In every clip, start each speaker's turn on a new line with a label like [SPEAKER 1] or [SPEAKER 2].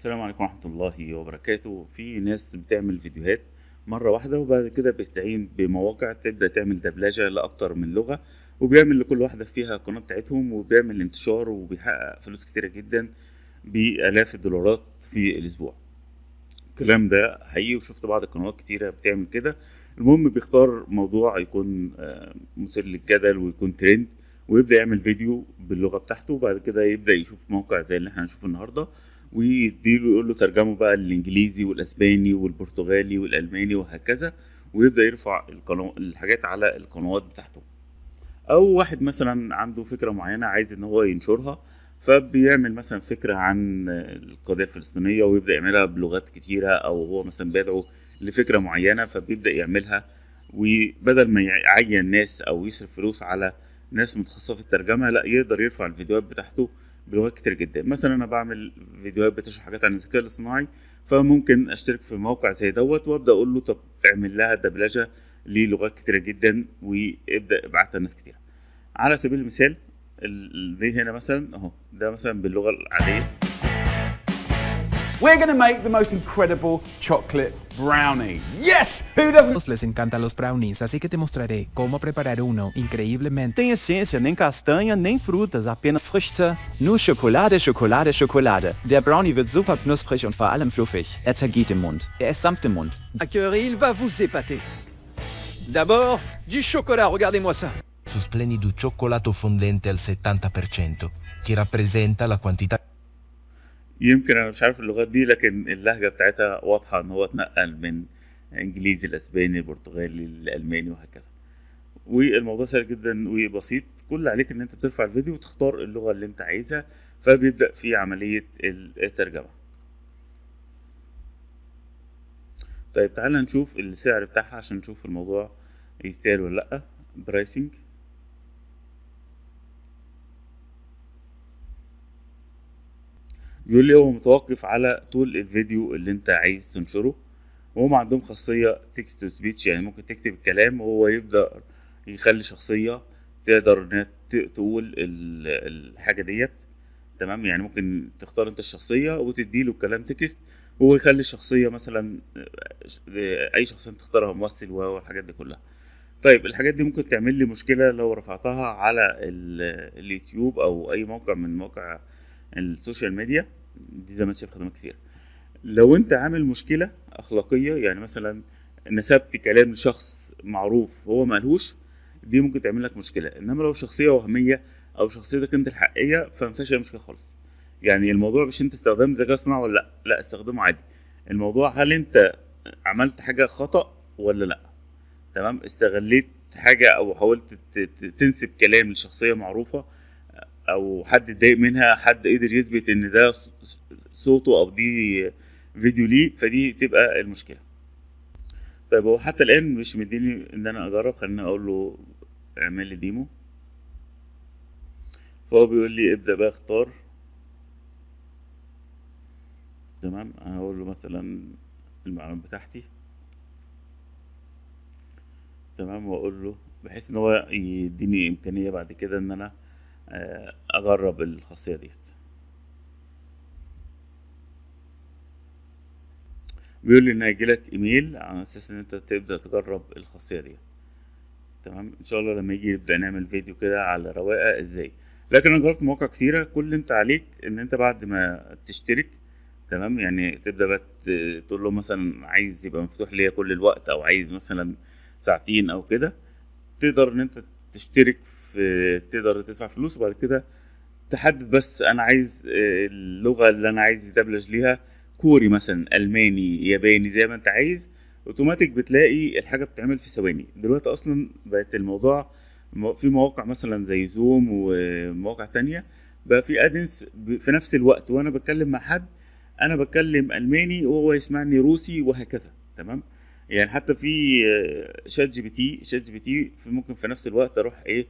[SPEAKER 1] السلام عليكم ورحمة الله وبركاته في ناس بتعمل فيديوهات مرة واحدة وبعد كده بيستعين بمواقع تبدأ تعمل دبلجة لأكتر من لغة وبيعمل لكل واحدة فيها القناة بتاعتهم وبيعمل انتشار وبيحقق فلوس كتيرة جدا بآلاف الدولارات في الأسبوع الكلام ده حقيقي وشفت بعض القنوات كتيرة بتعمل كده المهم بيختار موضوع يكون آه، مثير للجدل ويكون ترند ويبدأ يعمل فيديو باللغة بتاعته وبعد كده يبدأ يشوف موقع زي اللي احنا هنشوفه النهاردة ويديله يقول له ترجمه بقى للانجليزي والاسباني والبرتغالي والالماني وهكذا ويبدا يرفع الحاجات على القنوات بتاعته او واحد مثلا عنده فكره معينه عايز ان هو ينشرها فبيعمل مثلا فكره عن القضيه الفلسطينيه ويبدا يعملها بلغات كتيره او هو مثلا بيدعو لفكره معينه فبيبدا يعملها وبدل ما يعين ناس او يصرف فلوس على ناس متخصصه في الترجمه لا يقدر يرفع الفيديوهات بتاعته بلغات كتير جدا مثلا انا بعمل فيديوهات بتشرح حاجات عن الذكاء الاصطناعي فممكن اشترك في موقع زي دوت وابدا اقول له طب اعمل لها دبلجه للغات كتيره جدا وابدا ابعتها لناس كتير على سبيل المثال دي هنا مثلا اهو ده مثلا باللغه العاديه We're going to make the most incredible chocolate brownie. Yes! Who doesn't? Les encantan los brownies, así que te mostraré cómo preparar uno increíblemente. Tem essência, nem castanha, nem frutas, apenas Früchte. Nur Schokolade, Schokolade, Schokolade. Der Brownie wird super knusprig und vor allem fluffig. Er zergeht im Mund. Er ist samt im Mund. il va vous épater. D'abord, du chocolat, regardez-moi ça. Su splendido cioccolato fondente al 70%, che rappresenta la quantità يمكن انا مش عارف اللغات دي لكن اللهجه بتاعتها واضحه ان هو اتنقل من انجليزي الاسباني البرتغالي الالماني وهكذا والموضوع سهل جدا وبسيط كل عليك ان انت ترفع الفيديو وتختار اللغه اللي انت عايزها فبيبدا في عمليه الترجمه طيب تعالى نشوف السعر بتاعها عشان نشوف الموضوع يستاهل ولا لا برايسنج بيقول لي هو متوقف على طول الفيديو اللي انت عايز تنشره وهم عندهم خاصية تكست تو سبيتش يعني ممكن تكتب الكلام وهو يبدأ يخلي شخصية تقدر انها تقول الحاجة ديت تمام يعني ممكن تختار انت الشخصية وتديله الكلام تكست وهو يخلي الشخصية مثلا آه، اي شخصية تختارها ممثل والحاجات دي كلها طيب الحاجات دي ممكن تعمل لي مشكلة لو رفعتها على اليوتيوب او اي موقع من مواقع السوشيال ميديا دي زمان شايف خدمات كتير لو انت عامل مشكله اخلاقيه يعني مثلا نسبت كلام لشخص معروف هو ما قالهوش دي ممكن تعمل لك مشكله انما لو شخصيه وهميه او شخصيتك انت الحقيقيه فما فيهاش اي مشكله خالص يعني الموضوع مش انت استخدام ذكاء صناعي ولا لا لا استخدامه عادي الموضوع هل انت عملت حاجه خطا ولا لا تمام استغليت حاجه او حاولت تنسب كلام لشخصيه معروفه او حد اتضايق منها حد قدر يثبت ان ده صوته او دي فيديو ليه فدي تبقى المشكله طيب هو حتى الان مش مديني ان انا اجرب خليني اقول له اعمل لي ديمو فهو بيقول لي ابدا بقى اختار تمام هقول له مثلا المعلومات بتاعتي تمام واقول له بحيث ان هو يديني امكانيه بعد كده ان انا آه، اجرب الخاصيه ديت بيقول لي ان هيجيلك ايميل على اساس ان انت تبدا تجرب الخاصيه ديت تمام ان شاء الله لما يجي نبدا نعمل فيديو كده على رواقه ازاي لكن انا جربت مواقع كتيره كل اللي انت عليك ان انت بعد ما تشترك تمام يعني تبدا بقى تقول له مثلا عايز يبقى مفتوح ليا كل الوقت او عايز مثلا ساعتين او كده تقدر ان انت تشترك في تقدر تدفع فلوس وبعد كده تحدد بس انا عايز آه، اللغه اللي انا عايز يدبلج ليها كوري مثلا الماني ياباني زي ما انت عايز اوتوماتيك بتلاقي الحاجه بتتعمل في ثواني دلوقتي اصلا بقت الموضوع في مواقع مثلا زي زوم ومواقع تانية بقى في ادنس في نفس الوقت وانا بتكلم مع حد انا بتكلم الماني وهو يسمعني روسي وهكذا تمام يعني حتى في شات جي بي تي شات جي بي تي في ممكن في نفس الوقت اروح ايه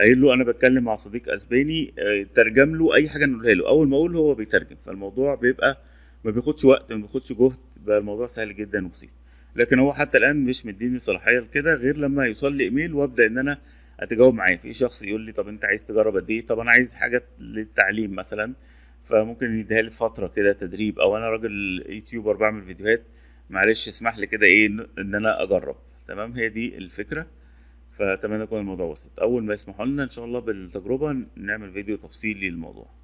[SPEAKER 1] قايل له انا بتكلم مع صديق اسباني آه، ترجم له اي حاجه نقولها له اول ما اقول هو بيترجم فالموضوع بيبقى ما بياخدش وقت ما بياخدش جهد بقى الموضوع سهل جدا وبسيط لكن هو حتى الان مش مديني صلاحيه لكده غير لما يوصل لي ايميل وابدا ان انا اتجاوب معاه في شخص يقول لي طب انت عايز تجرب قد ايه طب انا عايز حاجه للتعليم مثلا فممكن يديها لي فتره كده تدريب او انا راجل يوتيوبر بعمل فيديوهات معلش اسمح لي كده ايه ان انا اجرب تمام هي دي الفكره فاتمنى يكون الموضوع وصلت اول ما يسمحوا لنا ان شاء الله بالتجربه نعمل فيديو تفصيلي للموضوع